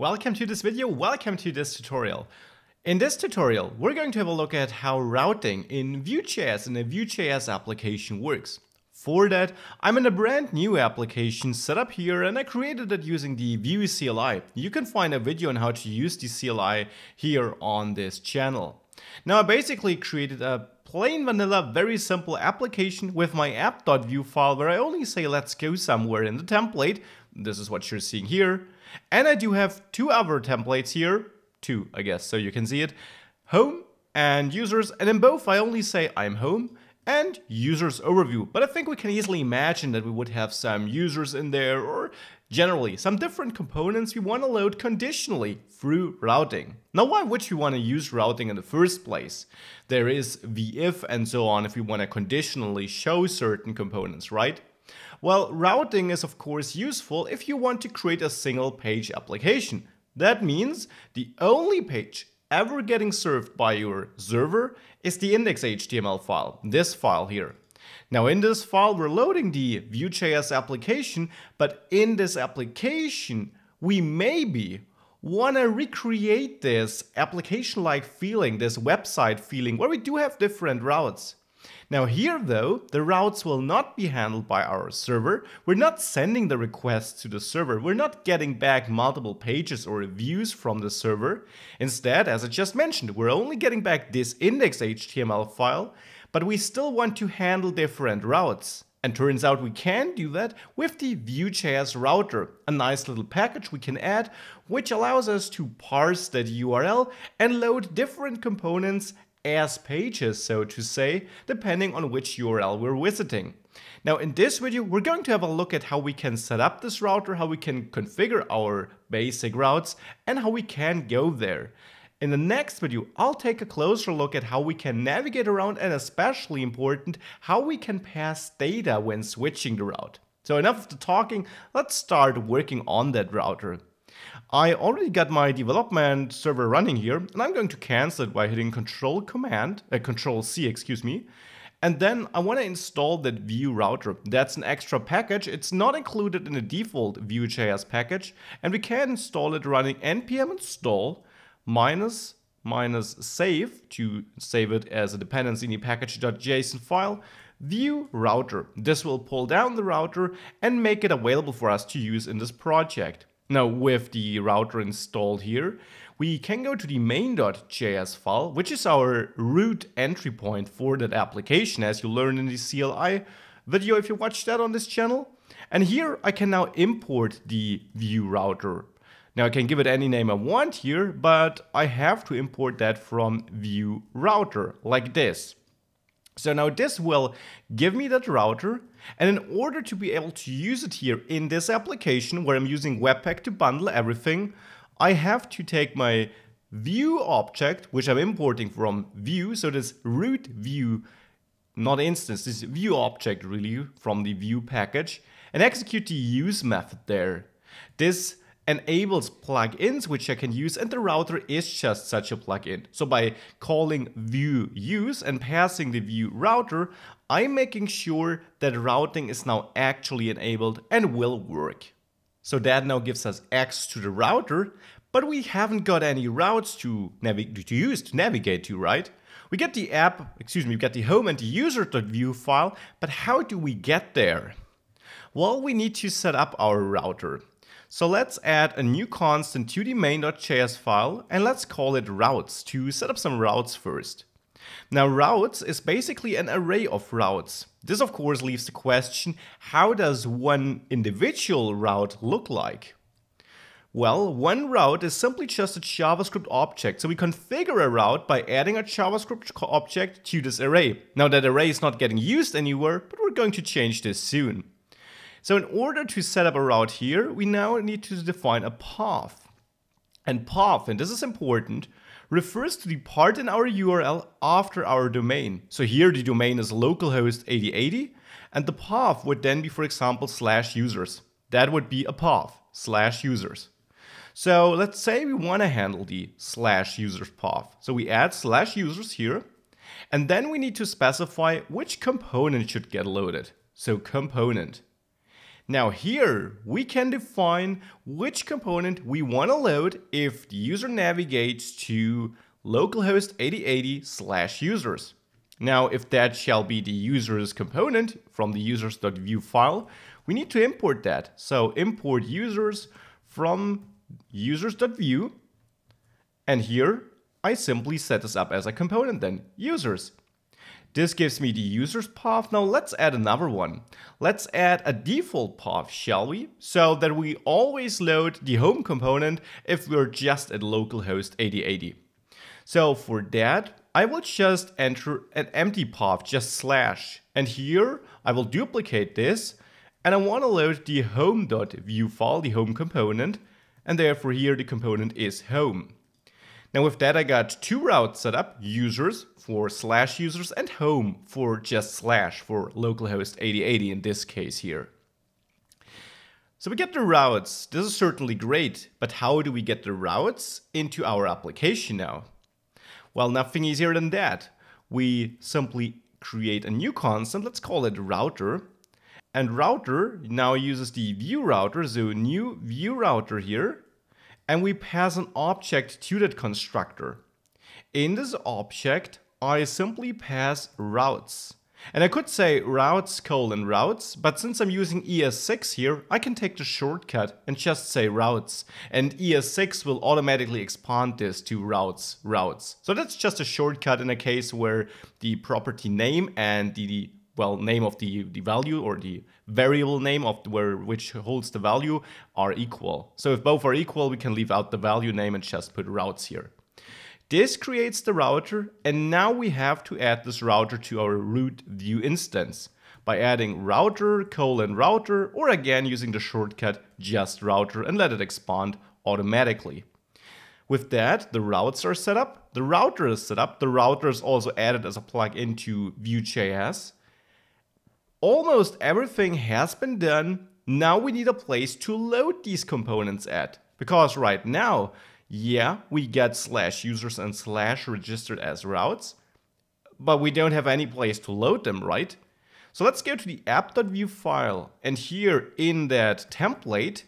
Welcome to this video, welcome to this tutorial. In this tutorial, we're going to have a look at how routing in Vue.js in a Vue.js application works. For that, I'm in a brand new application set up here and I created it using the Vue CLI. You can find a video on how to use the CLI here on this channel. Now I basically created a plain vanilla, very simple application with my app.vue file where I only say let's go somewhere in the template. This is what you're seeing here. And I do have two other templates here, two I guess, so you can see it, home and users, and in both I only say I'm home and users overview. But I think we can easily imagine that we would have some users in there or generally some different components we want to load conditionally through routing. Now why would you want to use routing in the first place? There is the if and so on if you want to conditionally show certain components, right? Well, routing is of course useful if you want to create a single page application. That means the only page ever getting served by your server is the index.html file, this file here. Now in this file we're loading the Vue.js application, but in this application we maybe want to recreate this application-like feeling, this website feeling, where we do have different routes. Now here though, the routes will not be handled by our server. We're not sending the requests to the server. We're not getting back multiple pages or views from the server. Instead, as I just mentioned, we're only getting back this index.html file, but we still want to handle different routes. And turns out we can do that with the Vue.js router, a nice little package we can add, which allows us to parse that URL and load different components as pages, so to say, depending on which URL we're visiting. Now in this video, we're going to have a look at how we can set up this router, how we can configure our basic routes, and how we can go there. In the next video, I'll take a closer look at how we can navigate around and especially important, how we can pass data when switching the route. So enough of the talking, let's start working on that router. I already got my development server running here, and I'm going to cancel it by hitting Control Command, uh, Control C, excuse me. And then I want to install that Vue router. That's an extra package. It's not included in the default Vue.js package, and we can install it running npm install minus minus save to save it as a dependency in the package.json file view router. This will pull down the router and make it available for us to use in this project. Now with the router installed here, we can go to the main.js file, which is our root entry point for that application as you learned in the CLI video if you watched that on this channel. And here I can now import the view router. Now I can give it any name I want here, but I have to import that from view router like this. So now this will give me that router and in order to be able to use it here in this application where I'm using Webpack to bundle everything, I have to take my view object, which I'm importing from view, so this root view, not instance, this view object really from the view package, and execute the use method there. This enables plugins which I can use and the router is just such a plugin. So by calling view use and passing the view router, I'm making sure that routing is now actually enabled and will work. So that now gives us X to the router, but we haven't got any routes to, to use to navigate to, right? We get the app, excuse me, we get the home and the user.view file, but how do we get there? Well, we need to set up our router. So let's add a new constant to the main.js file and let's call it routes to set up some routes first. Now routes is basically an array of routes. This of course leaves the question, how does one individual route look like? Well, one route is simply just a JavaScript object. So we configure a route by adding a JavaScript object to this array. Now that array is not getting used anywhere, but we're going to change this soon. So in order to set up a route here, we now need to define a path. And path, and this is important, refers to the part in our URL after our domain. So here the domain is localhost 8080, and the path would then be, for example, slash users. That would be a path, slash users. So let's say we want to handle the slash users path. So we add slash users here, and then we need to specify which component should get loaded. So component. Now here we can define which component we want to load if the user navigates to localhost 8080 slash users. Now if that shall be the user's component from the users.view file, we need to import that. So import users from users.view and here I simply set this up as a component then, users. This gives me the user's path. Now let's add another one. Let's add a default path, shall we? So that we always load the home component if we're just at localhost 8080. So for that, I will just enter an empty path, just slash. And here I will duplicate this and I want to load the home.view file, the home component. And therefore here the component is home. Now with that, I got two routes set up, users for slash users and home for just slash for localhost 8080 in this case here. So we get the routes. This is certainly great, but how do we get the routes into our application now? Well, nothing easier than that. We simply create a new constant, let's call it router. And router now uses the view router, so new view router here and we pass an object to that constructor. In this object, I simply pass routes. And I could say routes colon routes, but since I'm using ES6 here, I can take the shortcut and just say routes. And ES6 will automatically expand this to routes routes. So that's just a shortcut in a case where the property name and the well name of the the value or the variable name of where which holds the value are equal. So if both are equal, we can leave out the value name and just put routes here. This creates the router, and now we have to add this router to our root view instance by adding router colon router or again using the shortcut just router and let it expand automatically. With that, the routes are set up, the router is set up, the router is also added as a plugin to Vue.js, Almost everything has been done, now we need a place to load these components at. Because right now, yeah, we get slash users and slash registered as routes, but we don't have any place to load them, right? So let's go to the app.view file and here in that template,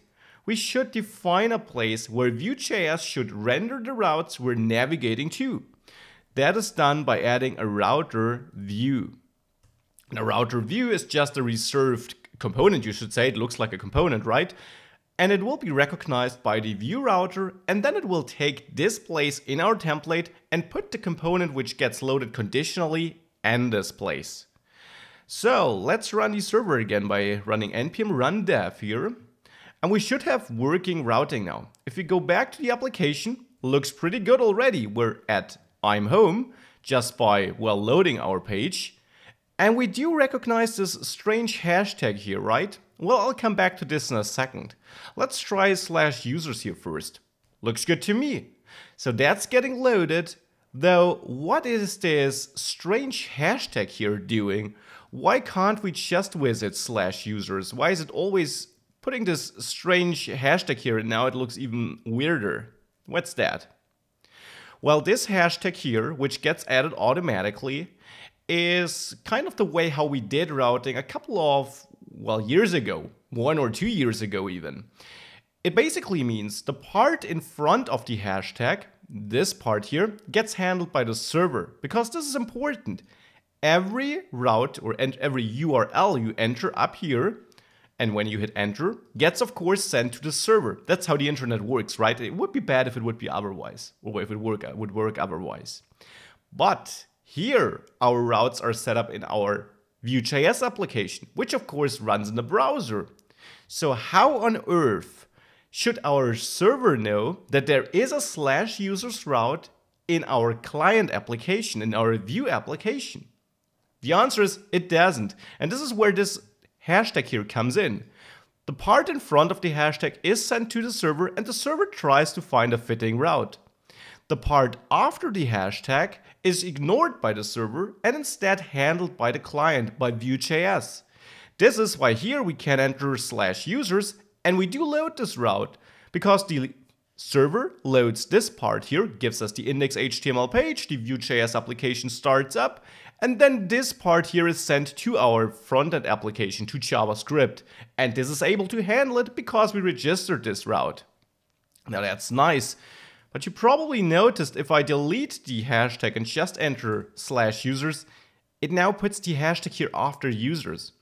we should define a place where Vue.js should render the routes we're navigating to. That is done by adding a router view a route review is just a reserved component, you should say. It looks like a component, right? And it will be recognized by the view router, and then it will take this place in our template and put the component which gets loaded conditionally in this place. So let's run the server again by running npm run dev here. And we should have working routing now. If we go back to the application, looks pretty good already. We're at I'm home just by, well, loading our page. And we do recognize this strange hashtag here, right? Well, I'll come back to this in a second. Let's try slash users here first. Looks good to me. So that's getting loaded. Though, what is this strange hashtag here doing? Why can't we just visit slash users? Why is it always putting this strange hashtag here and now it looks even weirder? What's that? Well, this hashtag here, which gets added automatically, is kind of the way how we did routing a couple of, well, years ago, one or two years ago even. It basically means the part in front of the hashtag, this part here, gets handled by the server, because this is important. Every route or every URL you enter up here, and when you hit enter, gets of course sent to the server. That's how the internet works, right? It would be bad if it would be otherwise, or if it work, would work otherwise. But here, our routes are set up in our Vue.js application, which of course runs in the browser. So how on earth should our server know that there is a slash users route in our client application, in our Vue application? The answer is it doesn't. And this is where this hashtag here comes in. The part in front of the hashtag is sent to the server and the server tries to find a fitting route. The part after the hashtag is ignored by the server and instead handled by the client by Vue.js. This is why here we can enter slash users and we do load this route because the server loads this part here, gives us the index.html page, the Vue.js application starts up, and then this part here is sent to our frontend application to JavaScript. And this is able to handle it because we registered this route. Now that's nice. But you probably noticed if I delete the hashtag and just enter slash users, it now puts the hashtag here after users.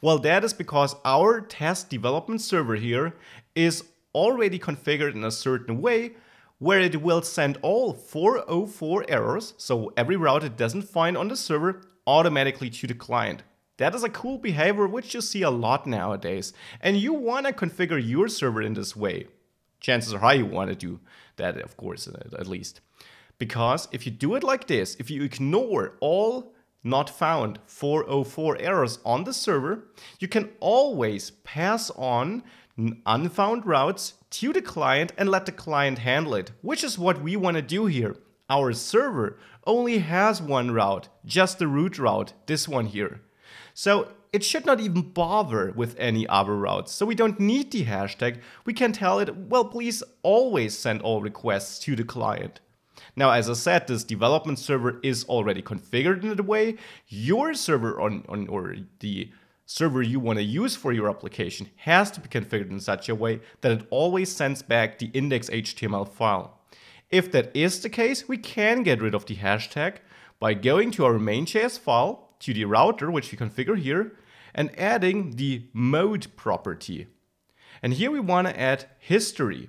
Well, that is because our test development server here is already configured in a certain way where it will send all 404 errors, so every route it doesn't find on the server, automatically to the client. That is a cool behavior which you see a lot nowadays, and you wanna configure your server in this way chances are high you want to do that, of course, uh, at least. Because if you do it like this, if you ignore all not found 404 errors on the server, you can always pass on unfound routes to the client and let the client handle it, which is what we want to do here. Our server only has one route, just the root route, this one here. So it should not even bother with any other routes, so we don't need the hashtag. We can tell it, well, please always send all requests to the client. Now, as I said, this development server is already configured in a way. Your server on, on or the server you want to use for your application has to be configured in such a way that it always sends back the index.html file. If that is the case, we can get rid of the hashtag by going to our main.js file, to the router, which we configure here, and adding the mode property. And here we want to add history.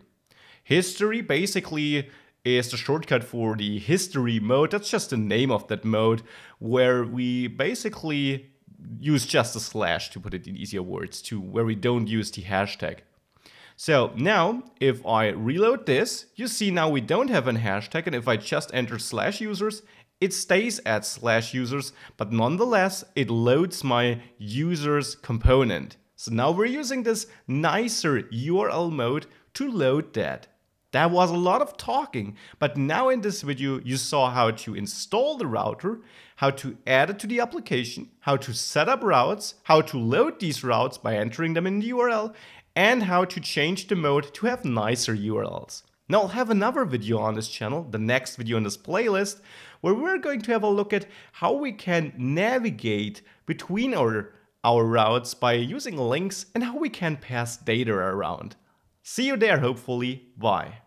History basically is the shortcut for the history mode. That's just the name of that mode where we basically use just a slash to put it in easier words to where we don't use the hashtag. So now if I reload this, you see now we don't have an hashtag and if I just enter slash users it stays at slash users, but nonetheless, it loads my users component. So now we're using this nicer URL mode to load that. That was a lot of talking, but now in this video you saw how to install the router, how to add it to the application, how to set up routes, how to load these routes by entering them in the URL, and how to change the mode to have nicer URLs. Now I'll have another video on this channel, the next video in this playlist, where we're going to have a look at how we can navigate between our, our routes by using links and how we can pass data around. See you there, hopefully. Bye.